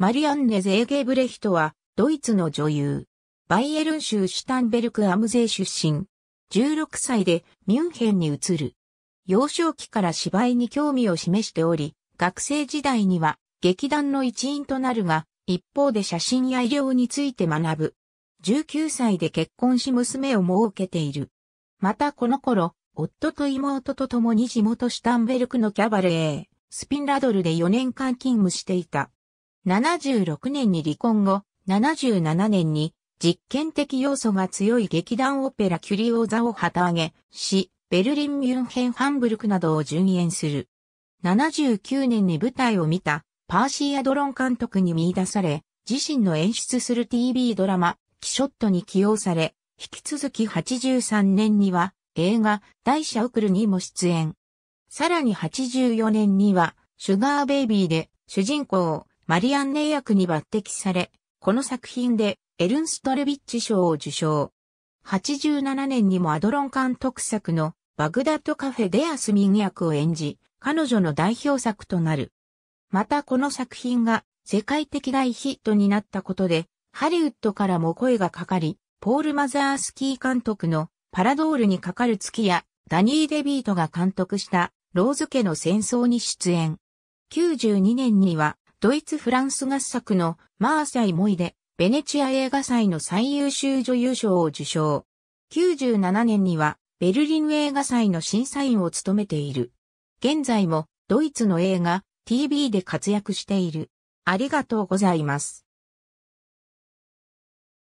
マリアンネ・ゼーゲブレヒトは、ドイツの女優。バイエルン州シュタンベルク・アムゼー出身。16歳でミュンヘンに移る。幼少期から芝居に興味を示しており、学生時代には劇団の一員となるが、一方で写真や医療について学ぶ。19歳で結婚し娘を設けている。またこの頃、夫と妹と共に地元シュタンベルクのキャバレー、スピンラドルで4年間勤務していた。76年に離婚後、77年に実験的要素が強い劇団オペラキュリオーザを旗揚げし、ベルリン・ミュンヘン・ハンブルクなどを順延する。79年に舞台を見たパーシー・アドロン監督に見出され、自身の演出する TV ドラマ、キショットに起用され、引き続き83年には映画、大社ウクルにも出演。さらに84年には、シュガーベイビーで主人公、マリアンネ役に抜擢され、この作品でエルンストレビッチ賞を受賞。87年にもアドロン監督作のバグダッドカフェデアスミン役を演じ、彼女の代表作となる。またこの作品が世界的大ヒットになったことで、ハリウッドからも声がかかり、ポール・マザースキー監督のパラドールにかかる月やダニー・デビートが監督したローズ家の戦争に出演。92年にはドイツ・フランス合作のマーサイ・モイで、ベネチア映画祭の最優秀女優賞を受賞。97年には、ベルリン映画祭の審査員を務めている。現在も、ドイツの映画、TV で活躍している。ありがとうございます。